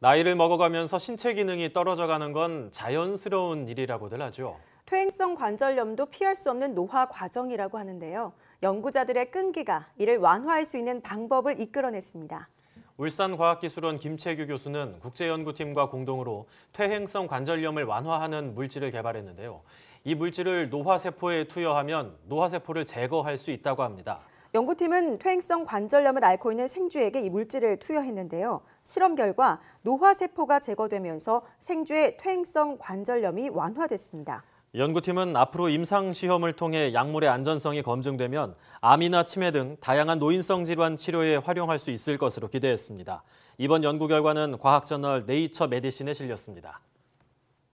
나이를 먹어가면서 신체 기능이 떨어져가는 건 자연스러운 일이라고들 하죠. 퇴행성 관절염도 피할 수 없는 노화 과정이라고 하는데요. 연구자들의 끈기가 이를 완화할 수 있는 방법을 이끌어냈습니다. 울산과학기술원 김채규 교수는 국제연구팀과 공동으로 퇴행성 관절염을 완화하는 물질을 개발했는데요. 이 물질을 노화세포에 투여하면 노화세포를 제거할 수 있다고 합니다. 연구팀은 퇴행성 관절염을 앓고 있는 생쥐에게 이 물질을 투여했는데요. 실험 결과 노화세포가 제거되면서 생쥐의 퇴행성 관절염이 완화됐습니다. 연구팀은 앞으로 임상시험을 통해 약물의 안전성이 검증되면 암이나 치매 등 다양한 노인성 질환 치료에 활용할 수 있을 것으로 기대했습니다. 이번 연구 결과는 과학저널 네이처 메디신에 실렸습니다.